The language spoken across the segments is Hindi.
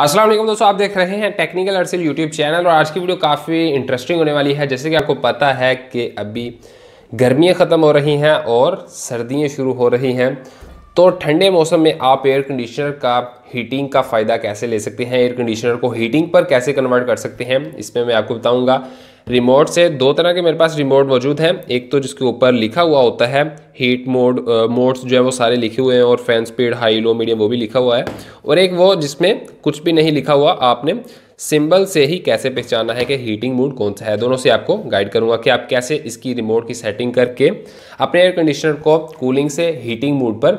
असलम दोस्तों आप देख रहे हैं टेक्निकल अर्सिल यूट्यूब चैनल और आज की वीडियो काफ़ी इंटरेस्टिंग होने वाली है जैसे कि आपको पता है कि अभी गर्मियाँ ख़त्म हो रही हैं और सर्दियाँ शुरू हो रही हैं तो ठंडे मौसम में आप एयर कंडीशनर का हीटिंग का फ़ायदा कैसे ले सकते हैं एयर कंडीशनर को हीटिंग पर कैसे कन्वर्ट कर सकते हैं इस पर मैं आपको बताऊँगा रिमोट से दो तरह के मेरे पास रिमोट मौजूद हैं एक तो जिसके ऊपर लिखा हुआ होता है हीट मोड मोड्स जो है वो सारे लिखे हुए हैं और fan speed high low medium वो भी लिखा हुआ है और एक वो जिसमें कुछ भी नहीं लिखा हुआ आपने सिंबल से ही कैसे पहचाना है कि हीटिंग मोड कौन सा है दोनों से आपको गाइड करूंगा कि आप कैसे इसकी रिमोट की सेटिंग करके अपने एयर कंडीशनर को कूलिंग से हीटिंग मोड पर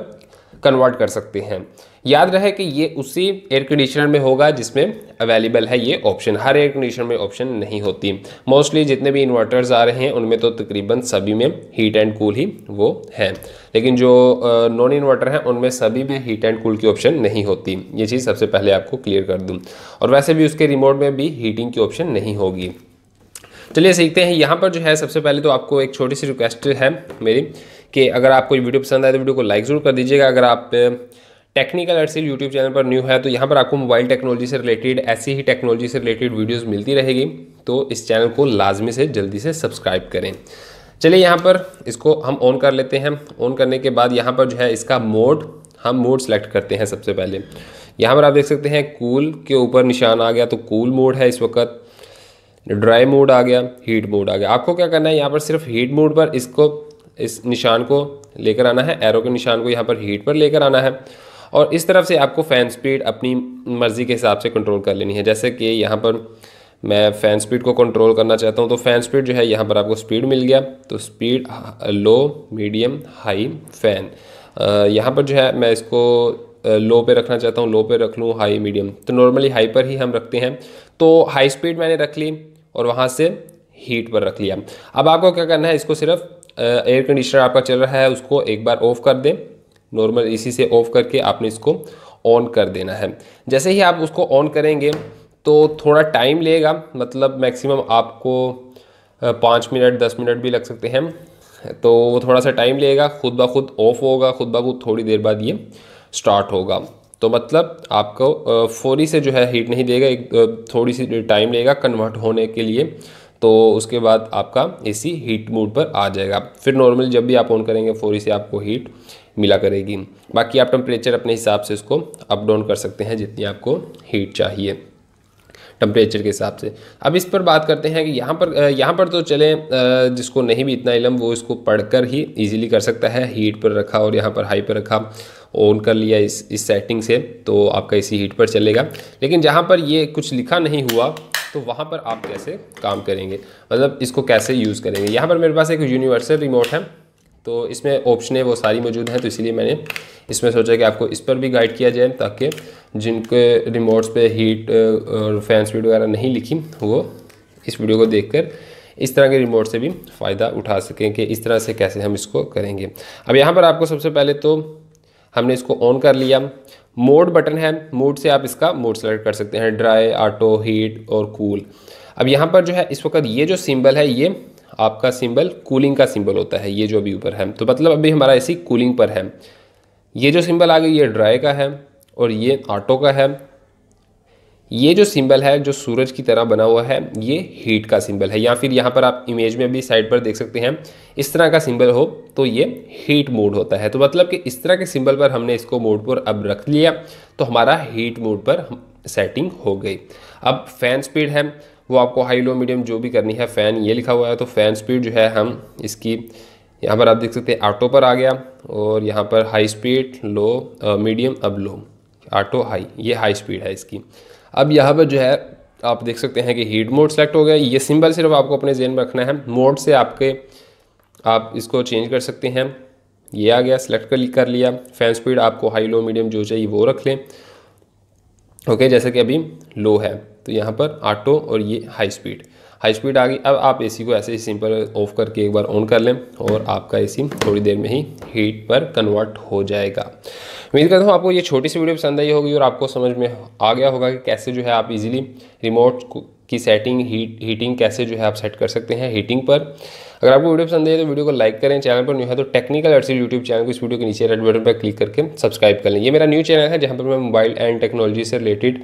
कन्वर्ट कर सकते हैं याद रहे कि ये उसी एयर कंडीशनर में होगा जिसमें अवेलेबल है ये ऑप्शन हर एयर कंडीशनर में ऑप्शन नहीं होती मोस्टली जितने भी इन्वर्टर्स आ रहे हैं उनमें तो तकरीबन सभी में हीट एंड कूल ही वो है लेकिन जो नॉन इन्वर्टर हैं उनमें सभी में हीट एंड कूल की ऑप्शन नहीं होती ये चीज़ सबसे पहले आपको क्लियर कर दूँ और वैसे भी उसके रिमोट में भी हीटिंग की ऑप्शन नहीं होगी चलिए सीखते हैं यहाँ पर जो है सबसे पहले तो आपको एक छोटी सी रिक्वेस्ट है मेरी कि अगर आपको ये वीडियो पसंद आए तो वीडियो को लाइक ज़रूर कर दीजिएगा अगर आप टेक्निकल अर्सिल यूट्यूब चैनल पर न्यू है तो यहाँ पर आपको मोबाइल टेक्नोलॉजी से रिलेटेड ऐसी ही टेक्नोलॉजी से रिलेटेड वीडियोज़ मिलती रहेगी तो इस चैनल को लाजमी से जल्दी से सब्सक्राइब करें चलिए यहाँ पर इसको हम ऑन कर लेते हैं ऑन करने के बाद यहाँ पर जो है इसका मोड हम मोड सेलेक्ट करते हैं सबसे पहले यहाँ पर आप देख सकते हैं कूल के ऊपर निशान आ गया तो कूल मोड है इस वक्त ड्राई मोड आ गया हीट मोड आ गया आपको क्या करना है यहाँ पर सिर्फ हीट मोड पर इसको इस निशान को लेकर आना है एरो के निशान को यहाँ पर हीट पर लेकर आना है और इस तरफ से आपको फ़ैन स्पीड अपनी मर्ज़ी के हिसाब से कंट्रोल कर लेनी है जैसे कि यहाँ पर मैं फ़ैन स्पीड को कंट्रोल करना चाहता हूँ तो फ़ैन स्पीड जो है यहाँ पर आपको स्पीड मिल गया तो speed low medium high fan यहाँ पर जो है मैं इसको लो पे रखना चाहता हूँ लो पे रख लूँ हाई मीडियम तो नॉर्मली हाई पर ही हम रखते हैं तो हाई स्पीड मैंने रख ली और वहाँ से हीट पर रख लिया अब आपको क्या करना है इसको सिर्फ एयर कंडीशनर आपका चल रहा है उसको एक बार ऑफ कर दें नॉर्मल इसी से ऑफ करके आपने इसको ऑन कर देना है जैसे ही आप उसको ऑन करेंगे तो थोड़ा टाइम लेगा मतलब मैक्सिमम आपको पाँच मिनट दस मिनट भी लग सकते हैं तो वो थोड़ा सा टाइम लेगा खुद ब खुद ऑफ होगा खुद ब खुद थोड़ी देर बाद ये स्टार्ट होगा तो मतलब आपको फौरी से जो है हीट नहीं देगा एक थोड़ी सी टाइम लेगा कन्वर्ट होने के लिए तो उसके बाद आपका एसी हीट मोड पर आ जाएगा फिर नॉर्मल जब भी आप ऑन करेंगे फौरी से आपको हीट मिला करेगी बाकी आप टेम्परेचर अपने हिसाब से उसको अप डाउन कर सकते हैं जितनी आपको हीट चाहिए टेम्परेचर के हिसाब से अब इस पर बात करते हैं कि यहाँ पर यहाँ पर तो चलें जिसको नहीं भी इतना इलम वो इसको पढ़कर ही इजीली कर सकता है हीट पर रखा और यहाँ पर हाई पर रखा ऑन कर लिया इस इस सेटिंग से तो आपका इसी हीट पर चलेगा लेकिन जहाँ पर ये कुछ लिखा नहीं हुआ तो वहाँ पर आप कैसे काम करेंगे मतलब इसको कैसे यूज़ करेंगे यहाँ पर मेरे पास एक यूनिवर्सल रिमोट है तो इसमें ऑप्शनें वो सारी मौजूद हैं तो इसीलिए मैंने इसमें सोचा कि आपको इस पर भी गाइड किया जाए ताकि जिनके रिमोट्स पे हीट और फैन स्पीड वगैरह नहीं लिखी वो इस वीडियो को देखकर इस तरह के रिमोट से भी फ़ायदा उठा सकें कि इस तरह से कैसे हम इसको करेंगे अब यहाँ पर आपको सबसे पहले तो हमने इसको ऑन कर लिया मोड बटन है मोड से आप इसका मोड सेलेक्ट कर सकते हैं ड्राई ऑटो हीट और कूल अब यहाँ पर जो है इस वक्त ये जो सिंबल है ये आपका सिंबल कूलिंग का सिंबल होता है ये जो अभी ऊपर है तो मतलब अभी हमारा ऐसी कूलिंग पर है ये जो सिंबल आ गई ये ड्राई का है और ये ऑटो का है ये जो सिंबल है जो सूरज की तरह बना हुआ है ये हीट का सिंबल है या फिर यहाँ पर आप इमेज में भी साइड पर देख सकते हैं इस तरह का सिंबल हो तो ये हीट मोड होता है तो मतलब कि इस तरह के सिंबल पर हमने इसको मोड पर अब रख लिया तो हमारा हीट मोड पर सेटिंग हो गई अब फैन स्पीड है वो आपको हाई लो मीडियम जो भी करनी है फ़ैन ये लिखा हुआ है तो फ़ैन स्पीड जो है हम इसकी यहाँ पर आप देख सकते हैं ऑटो पर आ गया और यहाँ पर हाई स्पीड लो मीडियम अब लो ऑटो हाई ये हाई स्पीड है इसकी अब यहाँ पर जो है आप देख सकते हैं कि हीट मोड सेलेक्ट हो गया ये सिंबल सिर्फ आपको अपने जेन में रखना है मोड से आपके आप इसको चेंज कर सकते हैं ये आ गया सिलेक्ट कर, कर लिया फैन स्पीड आपको हाई लो मीडियम जो चाहिए वो रख लें ओके जैसे कि अभी लो है तो यहाँ पर ऑटो और ये हाई स्पीड हाई स्पीड आ गई अब आप एसी को ऐसे ही सिंपल ऑफ करके एक बार ऑन कर लें और आपका एसी थोड़ी देर में ही हीट पर कन्वर्ट हो जाएगा उम्मीद करता हूँ आपको ये छोटी सी वीडियो पसंद आई होगी और आपको समझ में आ गया होगा कि कैसे जो है आप इजीली रिमोट की सेटिंग हीट हीटिंग कैसे जो है आप सेट कर सकते हैं हीटिंग पर अगर आपको वीडियो पसंद आई तो वीडियो को लाइक करें चैनल पर न्यू है तो टेक्निकल अर्सी यूट्यूब चैनल को इस वीडियो के नीचे रेड बटन पर क्लिक करके सब्सक्राइब कर लें ये मेरा न्यू चैनल है जहाँ पर मैं मोबाइल एंड टेक्नोलॉजी से रिलेटेड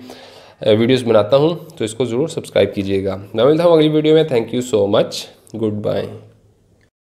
वीडियोस बनाता हूँ तो इसको ज़रूर सब्सक्राइब कीजिएगा मैं मिलता हूँ अगली वीडियो में thank you so much good bye